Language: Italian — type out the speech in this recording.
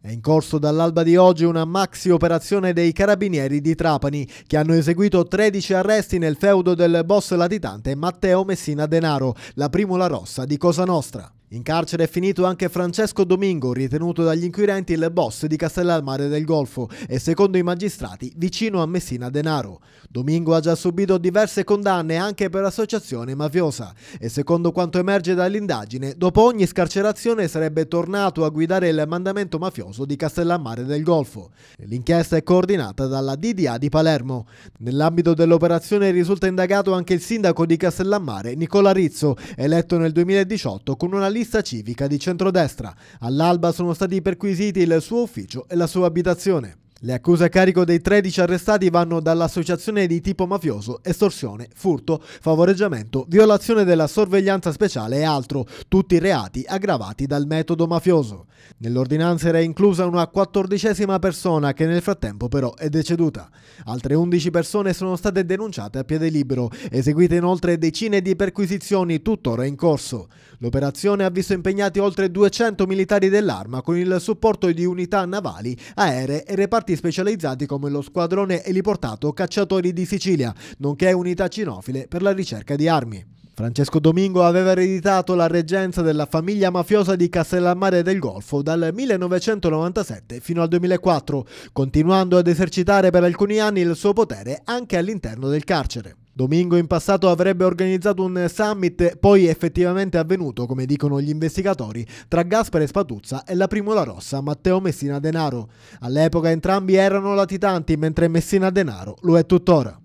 È in corso dall'alba di oggi una maxi operazione dei carabinieri di Trapani che hanno eseguito 13 arresti nel feudo del boss latitante Matteo Messina Denaro, la primula rossa di Cosa Nostra. In carcere è finito anche Francesco Domingo, ritenuto dagli inquirenti il boss di Castellalmare del Golfo e secondo i magistrati vicino a Messina Denaro. Domingo ha già subito diverse condanne anche per associazione mafiosa e secondo quanto emerge dall'indagine, dopo ogni scarcerazione sarebbe tornato a guidare il mandamento mafioso di Castellammare del Golfo. L'inchiesta è coordinata dalla DDA di Palermo. Nell'ambito dell'operazione risulta indagato anche il sindaco di Castellammare, Nicola Rizzo, eletto nel 2018 con una lista lista civica di centrodestra. All'alba sono stati perquisiti il suo ufficio e la sua abitazione. Le accuse a carico dei 13 arrestati vanno dall'associazione di tipo mafioso, estorsione, furto, favoreggiamento, violazione della sorveglianza speciale e altro, tutti reati aggravati dal metodo mafioso. Nell'ordinanza era inclusa una quattordicesima persona che nel frattempo però è deceduta. Altre 11 persone sono state denunciate a piede libero, eseguite inoltre decine di perquisizioni tuttora in corso. L'operazione ha visto impegnati oltre 200 militari dell'arma con il supporto di unità navali, aeree e reparti reparti specializzati come lo squadrone eliportato Cacciatori di Sicilia, nonché unità cinofile per la ricerca di armi. Francesco Domingo aveva ereditato la reggenza della famiglia mafiosa di Castellammare del Golfo dal 1997 fino al 2004, continuando ad esercitare per alcuni anni il suo potere anche all'interno del carcere. Domingo in passato avrebbe organizzato un summit poi effettivamente avvenuto, come dicono gli investigatori, tra Gaspare Spatuzza e la Primula Rossa Matteo Messina Denaro. All'epoca entrambi erano latitanti, mentre Messina Denaro lo è tuttora.